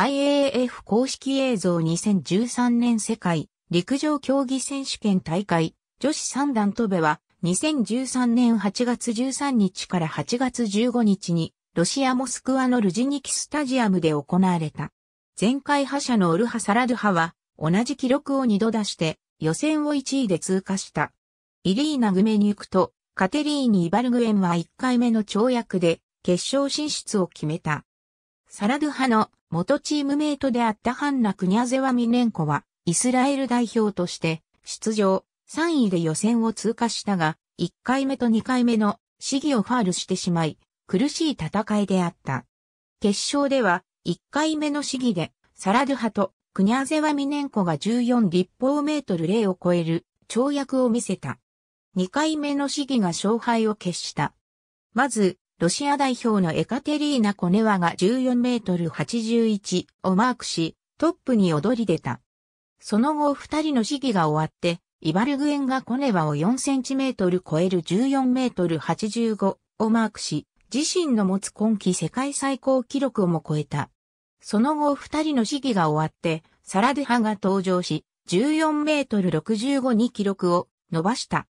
IAF 公式映像2013年世界陸上競技選手権大会女子三段飛べは2013年8月13日から8月15日にロシアモスクワのルジニキスタジアムで行われた。前回覇者のオルハ・サラドゥハは同じ記録を2度出して予選を1位で通過した。イリーナ・グメニュクとカテリーニ・イバルグエンは1回目の跳躍で決勝進出を決めた。サラドゥハの元チームメイトであったハンナ・クニャゼワ・ミネンコは、イスラエル代表として出場、3位で予選を通過したが、1回目と2回目の試技をファールしてしまい、苦しい戦いであった。決勝では、1回目の試技で、サラドゥハとクニャゼワ・ミネンコが14立方メートル0を超える跳躍を見せた。2回目の試技が勝敗を決した。まず、ロシア代表のエカテリーナ・コネワが14メートル81をマークし、トップに躍り出た。その後二人の試技が終わって、イバルグエンがコネワを4センチメートル超える14メートル85をマークし、自身の持つ今季世界最高記録をも超えた。その後二人の試技が終わって、サラデハが登場し、14メートル65に記録を伸ばした。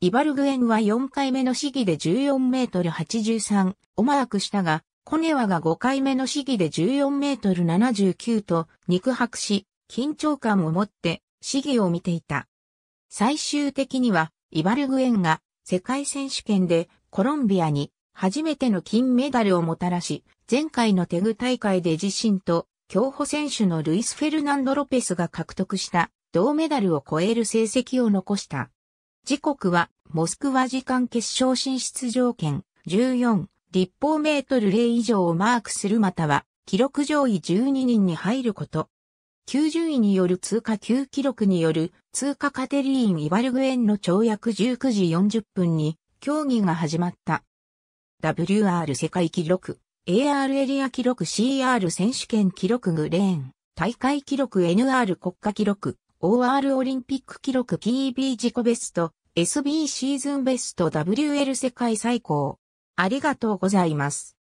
イバルグエンは4回目の試技で14メートル83をマークしたが、コネワが5回目の試技で14メートル79と肉薄し、緊張感を持って試技を見ていた。最終的には、イバルグエンが世界選手権でコロンビアに初めての金メダルをもたらし、前回のテグ大会で自身と競歩選手のルイス・フェルナンド・ロペスが獲得した銅メダルを超える成績を残した。時刻は、モスクワ時間決勝進出条件14立方メートル0以上をマークするまたは、記録上位12人に入ること。90位による通過級記録による通過カテリーン・イバルグエンの跳躍19時40分に競技が始まった。WR 世界記録、AR エリア記録 CR 選手権記録グレーン、大会記録 NR 国家記録、OR オリンピック記録 PB 自己ベスト、SB シーズンベスト WL 世界最高。ありがとうございます。